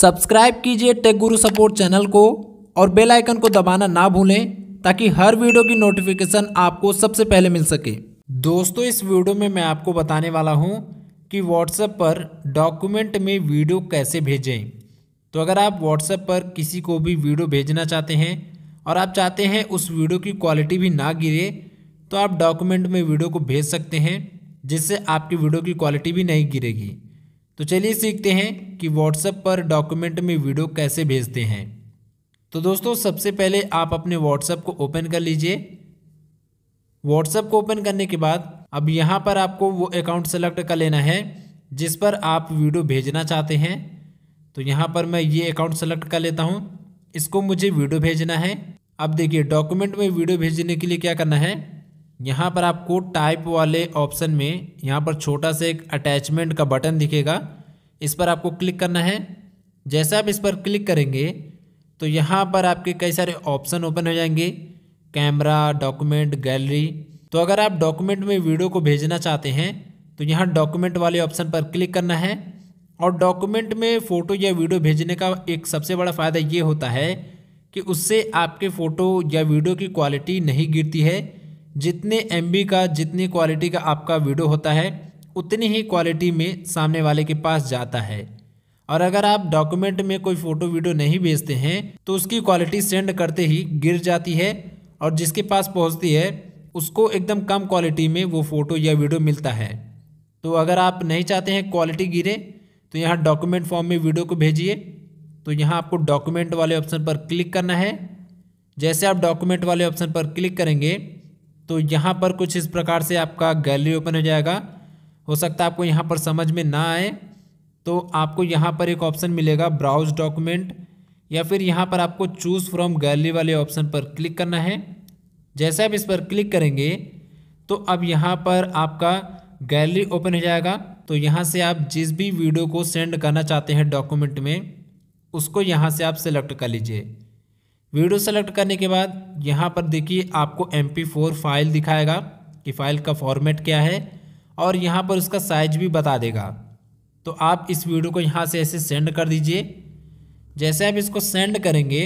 subscribe कीजिए take गुरु support channel को और बेल आइकन को दबाना ना भूलें ताकि हर वीडियो की नोटिफिकेशन आपको सबसे पहले मिल सके दोस्तों इस वीडियो में मैं आपको बताने वाला हूँ कि व्हाट्सएप पर डॉक्यूमेंट में वीडियो कैसे भेजें तो अगर आप व्हाट्सएप पर किसी को भी वीडियो भेजना चाहते हैं और आप चाहते हैं उस वीडियो की क्वालिटी भी ना गिरे तो आप डॉक्यूमेंट में वीडियो को भेज सकते हैं जिससे आपकी वीडियो की क्वालिटी भी नहीं गिरेगी तो चलिए सीखते हैं कि व्हाट्सएप पर डॉक्यूमेंट में वीडियो कैसे भेजते हैं तो दोस्तों सबसे पहले आप अपने व्हाट्सएप को ओपन कर लीजिए व्हाट्सएप को ओपन करने के बाद अब यहाँ पर आपको वो अकाउंट सेलेक्ट कर लेना है जिस पर आप वीडियो भेजना चाहते हैं तो यहाँ पर मैं ये अकाउंट सेलेक्ट कर लेता हूँ इसको मुझे वीडियो भेजना है अब देखिए डॉक्यूमेंट में वीडियो भेजने के लिए क्या करना है यहाँ पर आपको टाइप वाले ऑप्शन में यहाँ पर छोटा सा एक अटैचमेंट का बटन दिखेगा इस पर आपको क्लिक करना है जैसे आप इस पर क्लिक करेंगे तो यहाँ पर आपके कई सारे ऑप्शन ओपन हो जाएंगे कैमरा डॉक्यूमेंट गैलरी तो अगर आप डॉक्यूमेंट में वीडियो को भेजना चाहते हैं तो यहाँ डॉक्यूमेंट वाले ऑप्शन पर क्लिक करना है और डॉक्यूमेंट में फ़ोटो या वीडियो भेजने का एक सबसे बड़ा फ़ायदा ये होता है कि उससे आपके फ़ोटो या वीडियो की क्वालिटी नहीं गिरती है जितने एम का जितनी क्वालिटी का आपका वीडियो होता है उतनी ही क्वालिटी में सामने वाले के पास जाता है और अगर आप डॉक्यूमेंट में कोई फ़ोटो वीडियो नहीं भेजते हैं तो उसकी क्वालिटी सेंड करते ही गिर जाती है और जिसके पास पहुंचती है उसको एकदम कम क्वालिटी में वो फ़ोटो या वीडियो मिलता है तो अगर आप नहीं चाहते हैं क्वालिटी गिरे तो यहाँ डॉक्यूमेंट फॉर्म में वीडियो को भेजिए तो यहाँ आपको डॉक्यूमेंट वाले ऑप्शन पर क्लिक करना है जैसे आप डॉक्यूमेंट वाले ऑप्शन पर क्लिक करेंगे तो यहाँ पर कुछ इस प्रकार से आपका गैलरी ओपन हो जाएगा हो सकता है आपको यहाँ पर समझ में ना आए तो आपको यहाँ पर एक ऑप्शन मिलेगा ब्राउज डॉक्यूमेंट या फिर यहाँ पर आपको चूज़ फ्रॉम गैलरी वाले ऑप्शन पर क्लिक करना है जैसे आप इस पर क्लिक करेंगे तो अब यहाँ पर आपका गैलरी ओपन हो जाएगा तो यहाँ से आप जिस भी वीडियो को सेंड करना चाहते हैं डॉक्यूमेंट में उसको यहाँ से आप सेलेक्ट कर लीजिए वीडियो सेलेक्ट करने के बाद यहाँ पर देखिए आपको एम फाइल दिखाएगा कि फाइल का फॉर्मेट क्या है और यहाँ पर उसका साइज भी बता देगा तो आप इस वीडियो को यहाँ से ऐसे सेंड कर दीजिए जैसे आप इसको सेंड करेंगे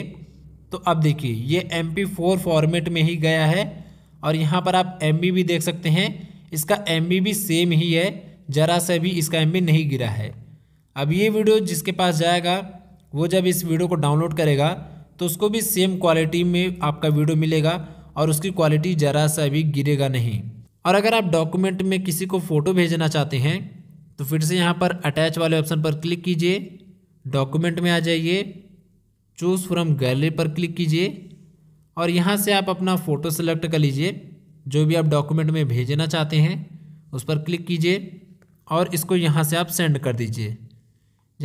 तो अब देखिए ये एम फॉर्मेट में ही गया है और यहाँ पर आप एम भी देख सकते हैं इसका एम भी सेम ही है ज़रा सा भी इसका एम नहीं गिरा है अब ये वीडियो जिसके पास जाएगा वो जब इस वीडियो को डाउनलोड करेगा तो उसको भी सेम क्वालिटी में आपका वीडियो मिलेगा और उसकी क्वालिटी ज़रा सा भी गिरेगा नहीं और अगर आप डॉक्यूमेंट में किसी को फ़ोटो भेजना चाहते हैं तो फिर से यहाँ पर अटैच वाले ऑप्शन पर क्लिक कीजिए डॉक्यूमेंट में आ जाइए चूज़ फ्रॉम गैलरी पर क्लिक कीजिए और यहाँ से आप अपना फ़ोटो सेलेक्ट कर लीजिए जो भी आप डॉक्यूमेंट में भेजना चाहते हैं उस पर क्लिक कीजिए और इसको यहाँ से आप सेंड कर दीजिए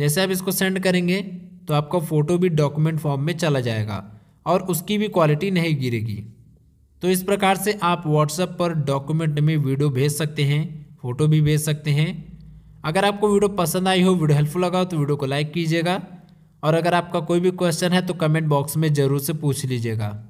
जैसे आप इसको सेंड करेंगे तो आपका फ़ोटो भी डॉक्यूमेंट फॉर्म में चला जाएगा और उसकी भी क्वालिटी नहीं गिरेगी तो इस प्रकार से आप व्हाट्सएप पर डॉक्यूमेंट में वीडियो भेज सकते हैं फ़ोटो भी भेज सकते हैं अगर आपको वीडियो पसंद आई हो वीडियो हेल्पफुल लगा हो तो वीडियो को लाइक कीजिएगा और अगर आपका कोई भी क्वेश्चन है तो कमेंट बॉक्स में ज़रूर से पूछ लीजिएगा